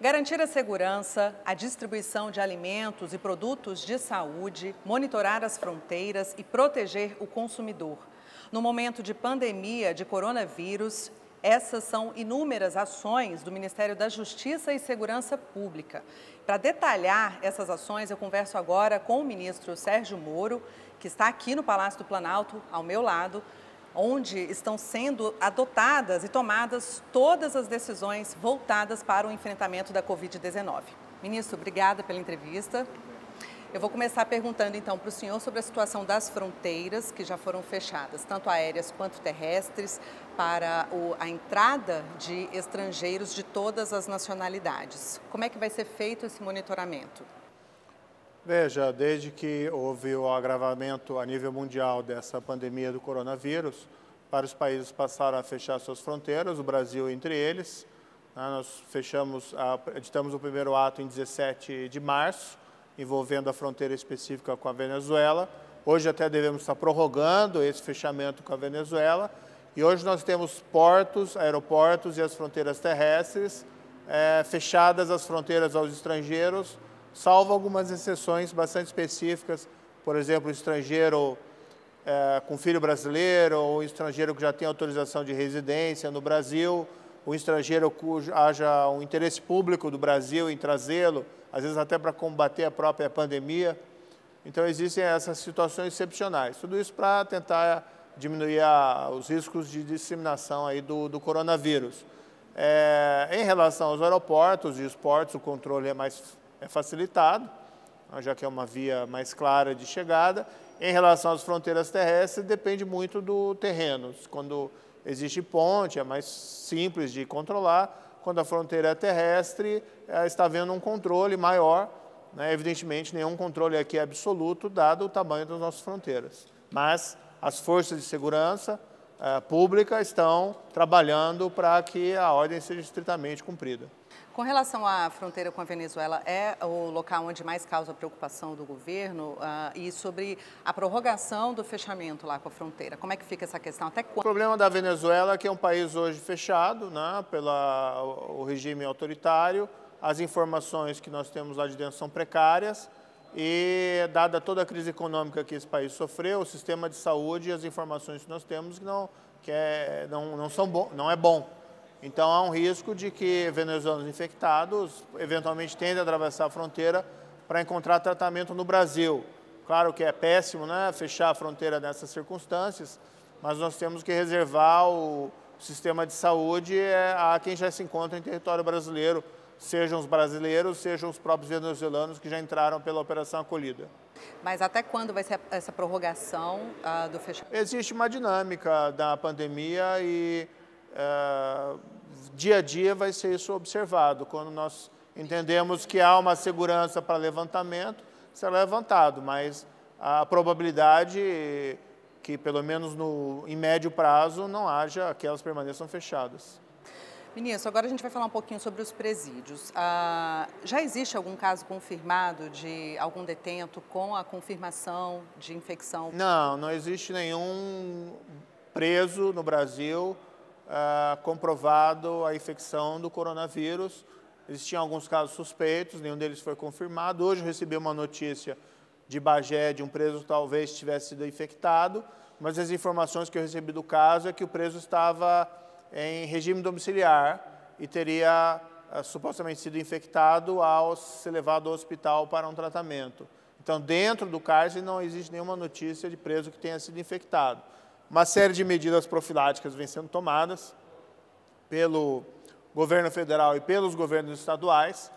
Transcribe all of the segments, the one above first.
Garantir a segurança, a distribuição de alimentos e produtos de saúde, monitorar as fronteiras e proteger o consumidor. No momento de pandemia de coronavírus, essas são inúmeras ações do Ministério da Justiça e Segurança Pública. Para detalhar essas ações, eu converso agora com o ministro Sérgio Moro, que está aqui no Palácio do Planalto, ao meu lado, onde estão sendo adotadas e tomadas todas as decisões voltadas para o enfrentamento da Covid-19. Ministro, obrigada pela entrevista. Eu vou começar perguntando então para o senhor sobre a situação das fronteiras que já foram fechadas, tanto aéreas quanto terrestres, para o, a entrada de estrangeiros de todas as nacionalidades. Como é que vai ser feito esse monitoramento? Veja, desde que houve o agravamento a nível mundial dessa pandemia do coronavírus, vários países passaram a fechar suas fronteiras, o Brasil entre eles. Né? Nós fechamos, editamos o primeiro ato em 17 de março, envolvendo a fronteira específica com a Venezuela. Hoje até devemos estar prorrogando esse fechamento com a Venezuela. E hoje nós temos portos, aeroportos e as fronteiras terrestres, eh, fechadas as fronteiras aos estrangeiros, salvo algumas exceções bastante específicas, por exemplo, estrangeiro é, com filho brasileiro, ou estrangeiro que já tem autorização de residência no Brasil, ou estrangeiro cujo haja um interesse público do Brasil em trazê-lo, às vezes até para combater a própria pandemia. Então, existem essas situações excepcionais. Tudo isso para tentar diminuir a, os riscos de disseminação aí do, do coronavírus. É, em relação aos aeroportos e os portos, o controle é mais é facilitado, já que é uma via mais clara de chegada. Em relação às fronteiras terrestres, depende muito do terreno. Quando existe ponte, é mais simples de controlar. Quando a fronteira é terrestre, eh, está havendo um controle maior. Né? Evidentemente, nenhum controle aqui é absoluto, dado o tamanho das nossas fronteiras. Mas as forças de segurança públicas eh, pública estão trabalhando para que a ordem seja estritamente cumprida. Com relação à fronteira com a Venezuela, é o local onde mais causa preocupação do governo uh, e sobre a prorrogação do fechamento lá com a fronteira. Como é que fica essa questão? Até quando? O problema da Venezuela é que é um país hoje fechado né, pelo o regime autoritário, as informações que nós temos lá de dentro são precárias e dada toda a crise econômica que esse país sofreu, o sistema de saúde e as informações que nós temos não, que é, não, não, são bom, não é bom. Então há um risco de que venezuelanos infectados eventualmente tentem atravessar a fronteira para encontrar tratamento no Brasil. Claro que é péssimo né, fechar a fronteira nessas circunstâncias, mas nós temos que reservar o sistema de saúde é, a quem já se encontra em território brasileiro, sejam os brasileiros, sejam os próprios venezuelanos que já entraram pela operação acolhida. Mas até quando vai ser essa prorrogação ah, do fechamento? Existe uma dinâmica da pandemia e ah, dia a dia vai ser isso observado. Quando nós entendemos que há uma segurança para levantamento, será levantado, mas a probabilidade que, pelo menos no, em médio prazo, não haja que elas permaneçam fechadas. Ministro, agora a gente vai falar um pouquinho sobre os presídios. Ah, já existe algum caso confirmado de algum detento com a confirmação de infecção? Não, não existe nenhum preso no Brasil ah, comprovado a infecção do coronavírus. Existiam alguns casos suspeitos, nenhum deles foi confirmado. Hoje eu recebi uma notícia de Bagé de um preso talvez tivesse sido infectado, mas as informações que eu recebi do caso é que o preso estava em regime domiciliar e teria ah, supostamente sido infectado ao ser levado ao hospital para um tratamento. Então, dentro do cárcere não existe nenhuma notícia de preso que tenha sido infectado uma série de medidas profiláticas vem sendo tomadas pelo governo federal e pelos governos estaduais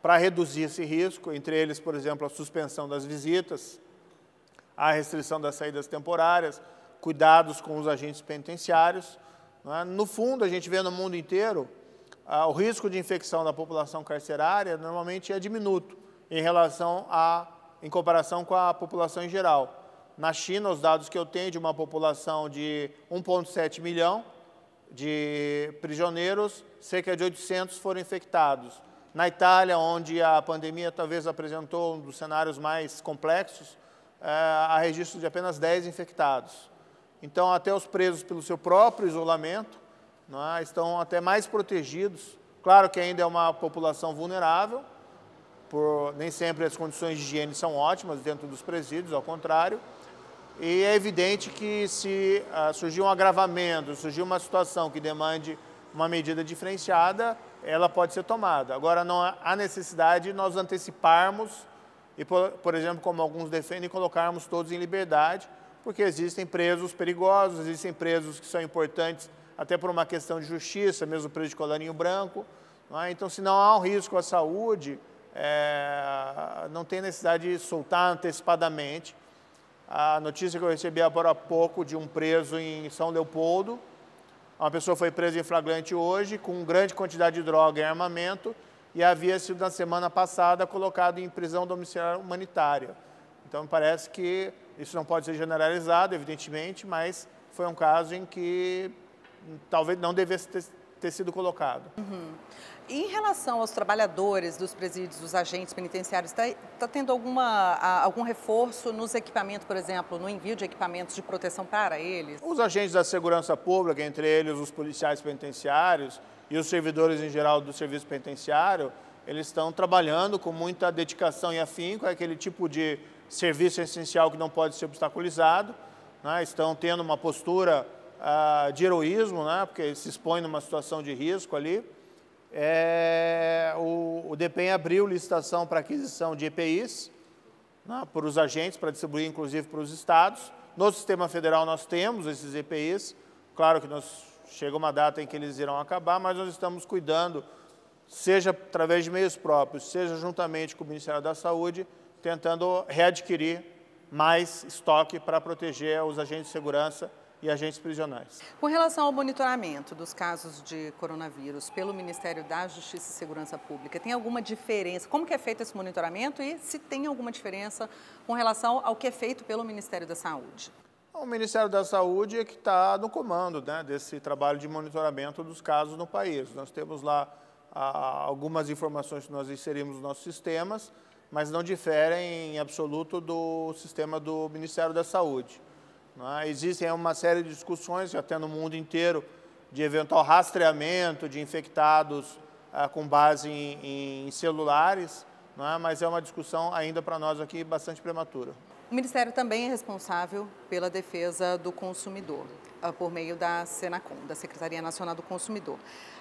para reduzir esse risco, entre eles, por exemplo, a suspensão das visitas, a restrição das saídas temporárias, cuidados com os agentes penitenciários. É? No fundo, a gente vê no mundo inteiro ah, o risco de infecção da população carcerária normalmente é diminuto em relação a, em comparação com a população em geral. Na China, os dados que eu tenho de uma população de 1,7 milhão de prisioneiros, cerca de 800 foram infectados. Na Itália, onde a pandemia talvez apresentou um dos cenários mais complexos, é, há registro de apenas 10 infectados. Então, até os presos, pelo seu próprio isolamento, é, estão até mais protegidos. Claro que ainda é uma população vulnerável, por, nem sempre as condições de higiene são ótimas dentro dos presídios, ao contrário, e é evidente que se uh, ah, surgir um agravamento, surgir uma situação que demande uma medida diferenciada, ela pode ser tomada. Agora, não há necessidade de nós anteciparmos e, por, por exemplo, como alguns defendem, colocarmos todos em liberdade, porque existem presos perigosos, existem presos que são importantes até por uma questão de justiça, mesmo preso de colarinho branco. Não é? Então, se não há um risco à saúde, é, não tem necessidade de soltar antecipadamente a notícia que eu recebi agora há pouco de um preso em São Leopoldo. Uma pessoa foi presa em flagrante hoje com grande quantidade de droga e armamento e havia sido na semana passada colocado em prisão domiciliar humanitária. Então me parece que isso não pode ser generalizado, evidentemente, mas foi um caso em que hum, talvez não devesse ter, ter sido colocado. Uhum. Em relação aos trabalhadores dos presídios, dos agentes penitenciários, está tá tendo alguma, algum reforço nos equipamentos, por exemplo, no envio de equipamentos de proteção para eles? Os agentes da segurança pública, entre eles os policiais penitenciários e os servidores em geral do serviço penitenciário, eles estão trabalhando com muita dedicação e afinco, é aquele tipo de serviço essencial que não pode ser obstaculizado, né? estão tendo uma postura ah, de heroísmo, né? porque se expõem numa situação de risco ali é, o, o DPEM abriu licitação para aquisição de EPIs, né, para os agentes, para distribuir inclusive para os estados. No sistema federal nós temos esses EPIs, claro que nós, chega uma data em que eles irão acabar, mas nós estamos cuidando, seja através de meios próprios, seja juntamente com o Ministério da Saúde, tentando readquirir mais estoque para proteger os agentes de segurança e agentes prisionais. Com relação ao monitoramento dos casos de coronavírus pelo Ministério da Justiça e Segurança Pública, tem alguma diferença? Como que é feito esse monitoramento e se tem alguma diferença com relação ao que é feito pelo Ministério da Saúde? O Ministério da Saúde é que está no comando né, desse trabalho de monitoramento dos casos no país. Nós temos lá algumas informações que nós inserimos nos nossos sistemas, mas não diferem em absoluto do sistema do Ministério da Saúde. É? Existem uma série de discussões, até no mundo inteiro, de eventual rastreamento de infectados ah, com base em, em celulares, é? mas é uma discussão ainda para nós aqui bastante prematura. O Ministério também é responsável pela defesa do consumidor, ah, por meio da Senacom, da Secretaria Nacional do Consumidor.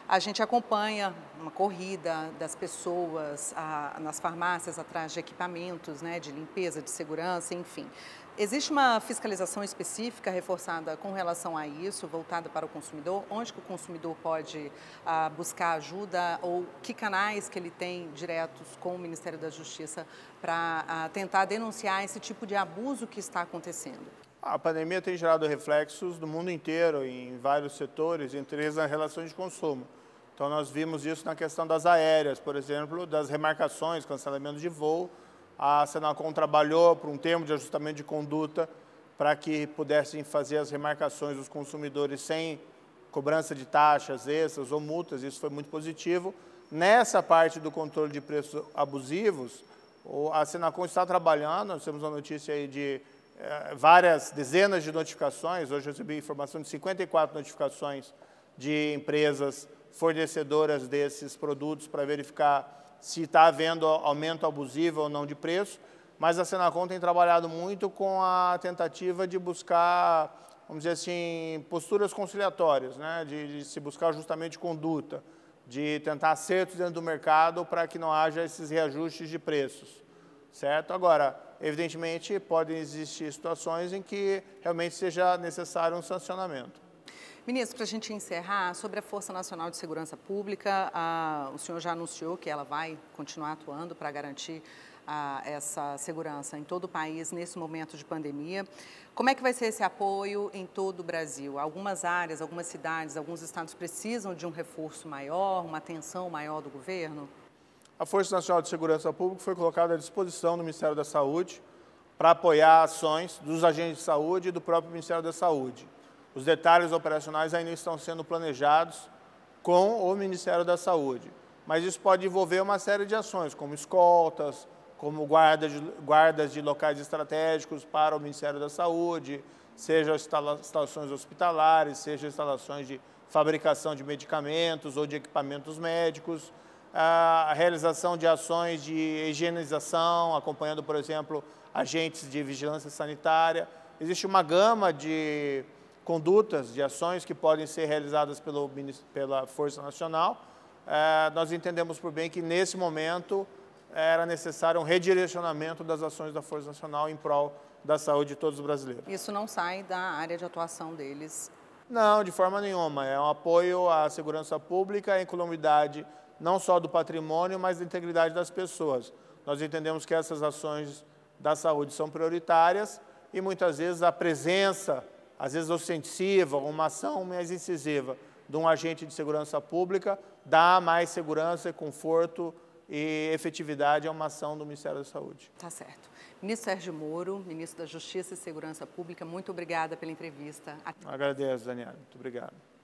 A gente acompanha uma corrida das pessoas a, ah, nas farmácias atrás de equipamentos né, de limpeza, de segurança, enfim. Existe uma fiscalização específica reforçada com relação a isso, voltada para o consumidor? Onde que o consumidor pode a, ah, buscar ajuda ou que canais que ele tem diretos com o Ministério da Justiça para tentar denunciar esse tipo de abuso que está acontecendo? A pandemia tem gerado reflexos no mundo inteiro, em vários setores, entre eles nas relações de consumo. Então, nós vimos isso na questão das aéreas, por exemplo, das remarcações, cancelamento de voo. A Senacom trabalhou por um termo de ajustamento de conduta para que pudessem fazer as remarcações dos consumidores sem cobrança de taxas extras ou multas. Isso foi muito positivo. Nessa parte do controle de preços abusivos, a Senacom está trabalhando, nós temos uma notícia aí de eh, várias dezenas de notificações, hoje recebi informação de 54 notificações de empresas fornecedoras desses produtos para verificar se está havendo aumento abusivo ou não de preço, mas a Senacom tem trabalhado muito com a tentativa de buscar, vamos dizer assim, posturas conciliatórias, né? de, de se buscar justamente conduta, de tentar acertos dentro do mercado para que não haja esses reajustes de preços, certo? Agora, evidentemente, podem existir situações em que realmente seja necessário um sancionamento. Ministro, para a gente encerrar, sobre a Força Nacional de Segurança Pública, a, o senhor já anunciou que ela vai continuar atuando para garantir a, essa segurança em todo o país nesse momento de pandemia. Como é que vai ser esse apoio em todo o Brasil? Algumas áreas, algumas cidades, alguns estados precisam de um reforço maior, uma atenção maior do governo? a Força Nacional de Segurança Pública foi colocada à disposição do Ministério da Saúde para apoiar ações dos agentes de saúde e do próprio Ministério da Saúde. Os detalhes operacionais ainda estão sendo planejados com o Ministério da Saúde, mas isso pode envolver uma série de ações, como escoltas, como guarda de, guardas de locais estratégicos para o Ministério da Saúde, seja instalações hospitalares, seja instalações de fabricação de medicamentos ou de equipamentos médicos a realização de ações de higienização, acompanhando, por exemplo, agentes de vigilância sanitária. Existe uma gama de condutas, de ações que podem ser realizadas pelo, pela Força Nacional. É, nós entendemos por bem que, nesse momento, era necessário um redirecionamento das ações da Força Nacional em prol da saúde de todos os brasileiros. Isso não sai da área de atuação deles? Não, de forma nenhuma. É um apoio à segurança pública, à incolumidade não só do patrimônio, mas da integridade das pessoas. Nós entendemos que essas ações da saúde são prioritárias e muitas vezes a presença, às vezes ostensiva, uma ação mais incisiva de um agente de segurança pública dá mais segurança e conforto e efetividade a uma ação do Ministério da Saúde. Tá certo. Ministro Sérgio Moro, ministro da Justiça e Segurança Pública, muito obrigada pela entrevista. Agradeço, Daniela. Muito obrigado.